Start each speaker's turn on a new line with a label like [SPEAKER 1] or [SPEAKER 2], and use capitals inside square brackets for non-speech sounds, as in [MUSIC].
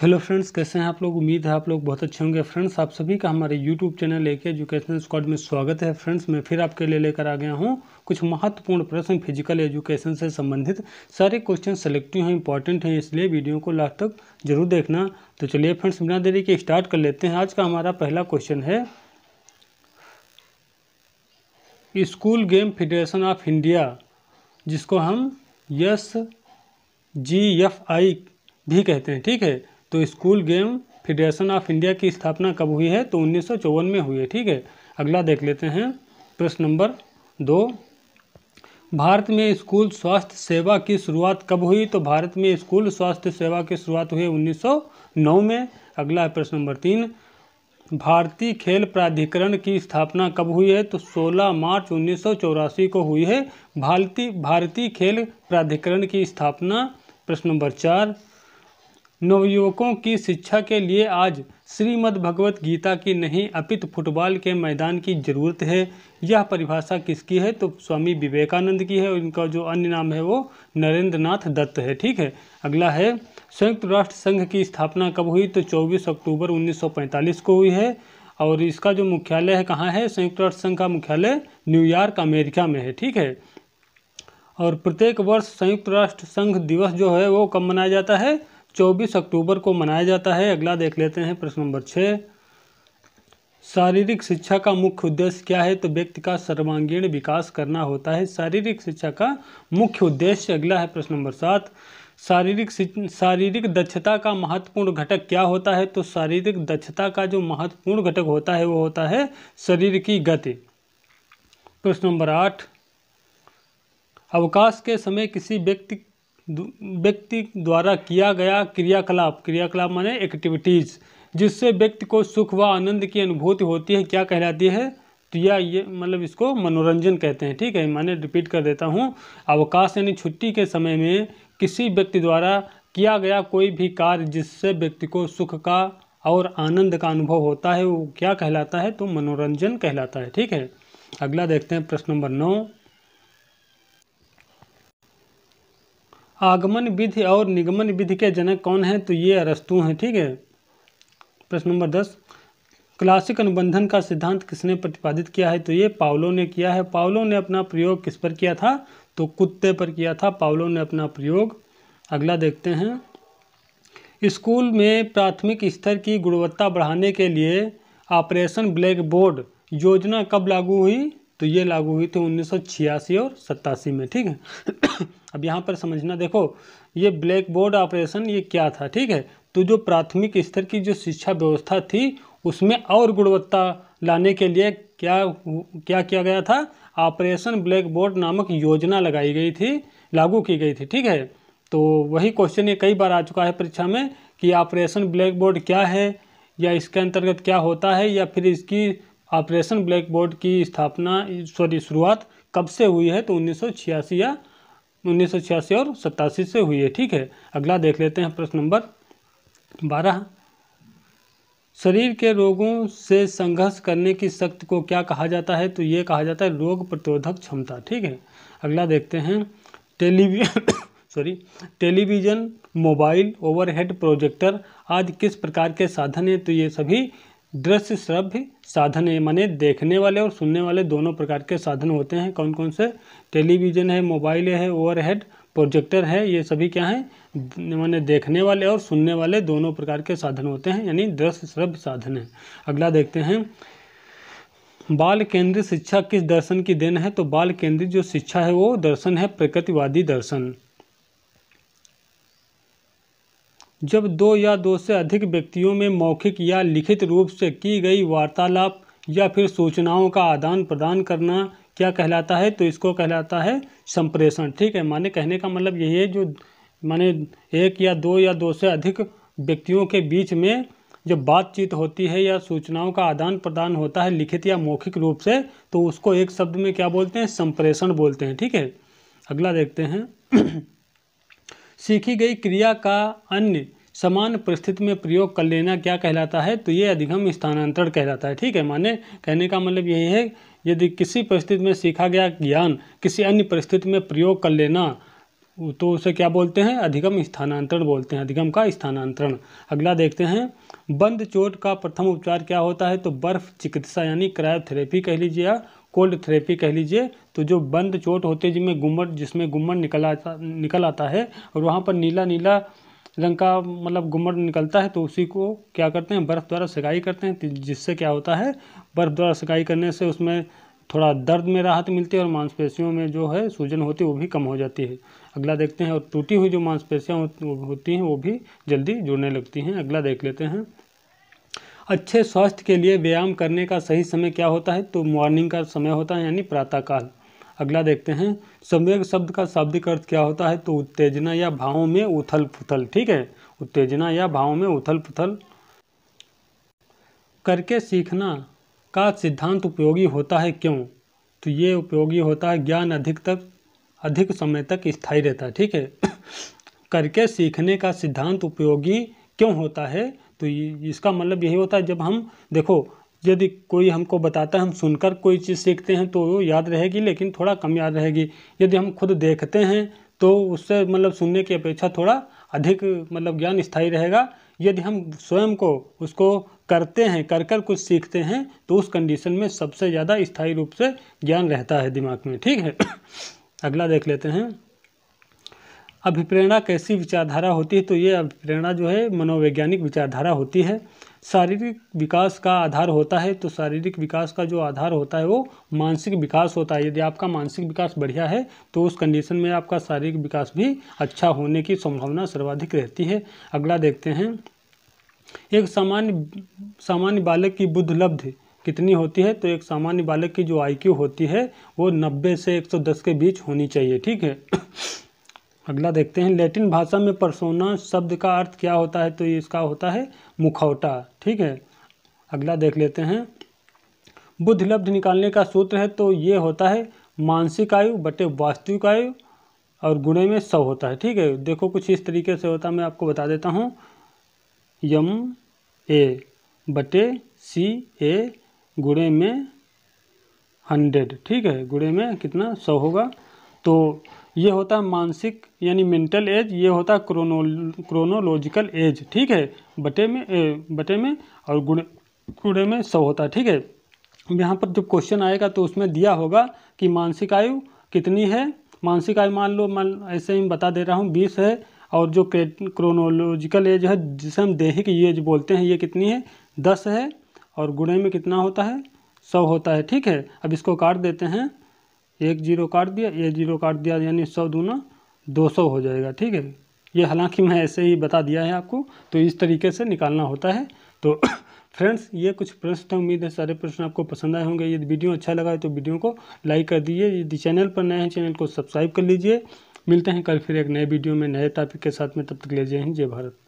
[SPEAKER 1] hello friends कैसे हैं आप लोग उम्मीद है आप लोग बहुत अच्छे होंगे फ्रेंड्स आप सभी का हमारे यूट्यूब चैनल लेके एजुकेशन स्क्वाड में स्वागत है फ्रेंड्स मैं फिर आपके लिए लेकर आ गया हूं कुछ महत्वपूर्ण प्रश्न फिजिकल एजुकेशन से संबंधित सारे क्वेश्चन सेलेक्टिव हैं इंपॉर्टेंट हैं इसलिए वीडियो को लास्ट तक जरूर देखना तो चलिए फ्रेंड्स बिना देरी के स्टार्ट कर लेते हैं आज का हमारा पहला क्वेश्चन है school game federation of India जिसको हम यस जी एफ आई भी कहते हैं ठीक है तो school game federation of India की स्थापना कब हुई है तो उन्नीस में हुई है ठीक है अगला देख लेते हैं प्रश्न नंबर दो भारत में स्कूल स्वास्थ्य सेवा की शुरुआत कब हुई तो भारत में स्कूल स्वास्थ्य सेवा की शुरुआत हुई 1909 में अगला है प्रश्न नंबर तीन भारतीय खेल प्राधिकरण की स्थापना कब हुई है तो 16 मार्च उन्नीस को हुई है भारतीय भारतीय खेल प्राधिकरण की स्थापना प्रश्न नंबर चार नवयुवकों की शिक्षा के लिए आज श्रीमद् भगवत गीता की नहीं अपित फुटबॉल के मैदान की ज़रूरत है यह परिभाषा किसकी है तो स्वामी विवेकानंद की है और इनका जो अन्य नाम है वो नरेंद्र नाथ दत्त है ठीक है अगला है संयुक्त राष्ट्र संघ की स्थापना कब हुई तो 24 अक्टूबर 1945 को हुई है और इसका जो मुख्यालय है कहाँ है संयुक्त राष्ट्र संघ का मुख्यालय न्यूयॉर्क अमेरिका में है ठीक है और प्रत्येक वर्ष संयुक्त राष्ट्र संघ दिवस जो है वो कब मनाया जाता है 24 अक्टूबर को मनाया जाता है अगला देख लेते हैं प्रश्न नंबर छः शारीरिक शिक्षा का मुख्य उद्देश्य क्या है तो व्यक्ति का सर्वांगीण विकास करना होता है शारीरिक शिक्षा का मुख्य उद्देश्य अगला है प्रश्न नंबर सात शारीरिक शारीरिक दक्षता का महत्वपूर्ण घटक क्या होता है तो शारीरिक दक्षता का जो महत्वपूर्ण घटक होता है वो होता है शरीर की गति प्रश्न नंबर आठ अवकाश के समय किसी व्यक्ति व्यक्ति द्वारा किया गया क्रियाकलाप क्रियाकलाप माने एक्टिविटीज़ जिससे व्यक्ति को सुख व आनंद की अनुभूति होती है क्या कहलाती है तो या ये मतलब इसको मनोरंजन कहते हैं ठीक है मैंने रिपीट कर देता हूँ अवकाश यानी छुट्टी के समय में किसी व्यक्ति द्वारा किया गया कोई भी कार्य जिससे व्यक्ति को सुख का और आनंद का अनुभव होता है वो क्या कहलाता है तो मनोरंजन कहलाता है ठीक है अगला देखते हैं प्रश्न नंबर नौ आगमन विधि और निगमन विधि के जनक कौन हैं तो ये अरस्तु हैं ठीक है प्रश्न नंबर दस क्लासिक अनुबंधन का सिद्धांत किसने प्रतिपादित किया है तो ये पावलो ने किया है पावलो ने अपना प्रयोग किस पर किया था तो कुत्ते पर किया था पावलो ने अपना प्रयोग अगला देखते हैं स्कूल में प्राथमिक स्तर की गुणवत्ता बढ़ाने के लिए ऑपरेशन ब्लैक बोर्ड योजना कब लागू हुई तो ये लागू हुई थी उन्नीस और सत्तासी में ठीक है [COUGHS] अब यहाँ पर समझना देखो ये ब्लैक बोर्ड ऑपरेशन ये क्या था ठीक है तो जो प्राथमिक स्तर की जो शिक्षा व्यवस्था थी उसमें और गुणवत्ता लाने के लिए क्या क्या किया गया था ऑपरेशन ब्लैक बोर्ड नामक योजना लगाई गई थी लागू की गई थी ठीक है तो वही क्वेश्चन ये कई बार आ चुका है परीक्षा में कि ऑपरेशन ब्लैक बोर्ड क्या है या इसके अंतर्गत क्या होता है या फिर इसकी ऑपरेशन ब्लैक बोर्ड की स्थापना सॉरी शुरुआत कब से हुई है तो उन्नीस या उन्नीस और सत्तासी से हुई है ठीक है अगला देख लेते हैं प्रश्न नंबर बारह शरीर के रोगों से संघर्ष करने की शक्ति को क्या कहा जाता है तो ये कहा जाता है रोग प्रतिरोधक क्षमता ठीक है अगला देखते हैं टेलीवि [COUGHS] sorry television mobile overhead projector आदि किस प्रकार के साधन हैं तो ये सभी दृश्य श्रव्य साधन है माने देखने वाले और सुनने वाले दोनों प्रकार के साधन होते हैं कौन कौन से टेलीविज़न है मोबाइल है ओवरहेड प्रोजेक्टर है ये सभी क्या हैं माने देखने वाले और सुनने वाले दोनों प्रकार के साधन होते हैं यानी दृश्य श्रव्य साधन है अगला देखते हैं बाल केंद्रित शिक्षा किस दर्शन की देन है तो बाल केंद्रित जो शिक्षा है वो दर्शन है प्रकृतिवादी दर्शन जब दो या दो से अधिक व्यक्तियों में मौखिक या लिखित रूप से की गई वार्तालाप या फिर सूचनाओं का आदान प्रदान करना क्या कहलाता है तो इसको कहलाता है संप्रेषण ठीक है माने कहने का मतलब यही है जो माने एक या दो या दो से अधिक व्यक्तियों के बीच में जब बातचीत होती है या सूचनाओं का आदान प्रदान होता है लिखित या मौखिक रूप से तो उसको एक शब्द में क्या बोलते हैं संप्रेषण बोलते हैं ठीक है अगला देखते हैं सीखी गई क्रिया का अन्य समान परिस्थिति में प्रयोग कर लेना क्या कहलाता है तो ये अधिगम स्थानांतरण कहलाता है ठीक है माने कहने का मतलब यही है यदि किसी परिस्थिति में सीखा गया ज्ञान किसी अन्य परिस्थिति में प्रयोग कर लेना तो उसे क्या बोलते हैं अधिगम स्थानांतरण बोलते हैं अधिगम का स्थानांतरण अगला देखते हैं बंद चोट का प्रथम उपचार क्या होता है तो बर्फ चिकित्सा यानी क्रायोथेरेपी कह लीजिए कोल्ड थेरेपी कह लीजिए तो जो बंद चोट होते जिसमें गुमट जिसमें गुमट निकल आता निकल आता है और वहाँ पर नीला नीला रंग का मतलब गुमट निकलता है तो उसी को क्या करते हैं बर्फ़ द्वारा सिकाई करते हैं तो जिससे क्या होता है बर्फ़ द्वारा सिकाई करने से उसमें थोड़ा दर्द में राहत मिलती है और मांसपेशियों में जो है सूजन होती है वो भी कम हो जाती है अगला देखते हैं और टूटी हुई जो मांसपेशियाँ होती हैं वो भी जल्दी जुड़ने लगती हैं अगला देख लेते हैं अच्छे स्वास्थ्य के लिए व्यायाम करने का सही समय क्या होता है तो मॉर्निंग का समय होता है यानी प्रातःकाल अगला देखते हैं संवेग शब्द का शाब्दिक अर्थ क्या होता है तो उत्तेजना या भावों में उथल पुथल ठीक है उत्तेजना या भावों में उथल पुथल करके सीखना का सिद्धांत उपयोगी होता है क्यों तो ये उपयोगी होता है ज्ञान अधिक तक अधिक समय तक स्थायी रहता है ठीक है [COUGHS] करके सीखने का सिद्धांत उपयोगी क्यों होता है तो ये इसका मतलब यही होता है जब हम देखो यदि कोई हमको बताता है हम सुनकर कोई चीज़ सीखते हैं तो याद रहेगी लेकिन थोड़ा कम याद रहेगी यदि हम खुद देखते हैं तो उससे मतलब सुनने की अपेक्षा थोड़ा अधिक मतलब ज्ञान स्थायी रहेगा यदि हम स्वयं को उसको करते हैं कर कर कुछ सीखते हैं तो उस कंडीशन में सबसे ज़्यादा स्थायी रूप से ज्ञान रहता है दिमाग में ठीक है [CLEARS THROAT] अगला देख लेते हैं अभिप्रेरणा कैसी विचारधारा होती है तो ये अभिप्रेरणा जो है मनोवैज्ञानिक विचारधारा होती है शारीरिक विकास का आधार होता है तो शारीरिक विकास का जो आधार होता है वो मानसिक विकास होता है यदि आपका मानसिक विकास बढ़िया है तो उस कंडीशन में आपका शारीरिक विकास भी अच्छा होने की संभावना सर्वाधिक रहती है अगला देखते हैं एक सामान्य सामान्य बालक की बुद्ध लब्ध कितनी होती है तो एक सामान्य बालक की जो आई होती है वो नब्बे से एक सौ दस के बीच होनी चाहिए ठीक है अगला देखते हैं लैटिन भाषा में परसोना शब्द का अर्थ क्या होता है तो इसका होता है मुखौटा ठीक है अगला देख लेते हैं बुद्ध लब्ध निकालने का सूत्र है तो ये होता है मानसिक आयु बटे वास्तविक आयु और गुणे में सौ होता है ठीक है देखो कुछ इस तरीके से होता है मैं आपको बता देता हूँ यम ए बटे सी ए गुणे में हंड्रेड ठीक है गुणे में कितना सौ होगा तो ये होता है मानसिक यानी मेंटल एज ये होता है क्रोनो क्रोनोलॉजिकल एज ठीक है बटे में ए, बटे में और गुड़े गुड़े में सौ होता है ठीक है यहाँ पर जब क्वेश्चन आएगा तो उसमें दिया होगा कि मानसिक आयु कितनी है मानसिक आयु मान लो मान ऐसे ही बता दे रहा हूँ बीस है और जो क्रोनोलॉजिकल एज है जिसे हम दैहिक एज बोलते हैं ये कितनी है दस है और गुड़े में कितना होता है सौ होता है ठीक है अब इसको काट देते हैं एक जीरो काट दिया ये जीरो काट दिया यानी सौ दूना दो सौ हो जाएगा ठीक है ये हालांकि मैं ऐसे ही बता दिया है आपको तो इस तरीके से निकालना होता है तो [CLEARS THROAT] फ्रेंड्स ये कुछ प्रश्न थे उम्मीद है सारे प्रश्न आपको पसंद आए होंगे यदि वीडियो अच्छा लगा है तो वीडियो को लाइक कर दीजिए यदि चैनल पर नए हैं चैनल को सब्सक्राइब कर लीजिए मिलते हैं कल फिर एक नए वीडियो में नए टॉपिक के साथ में तब तक ले जय हिंद जय भारत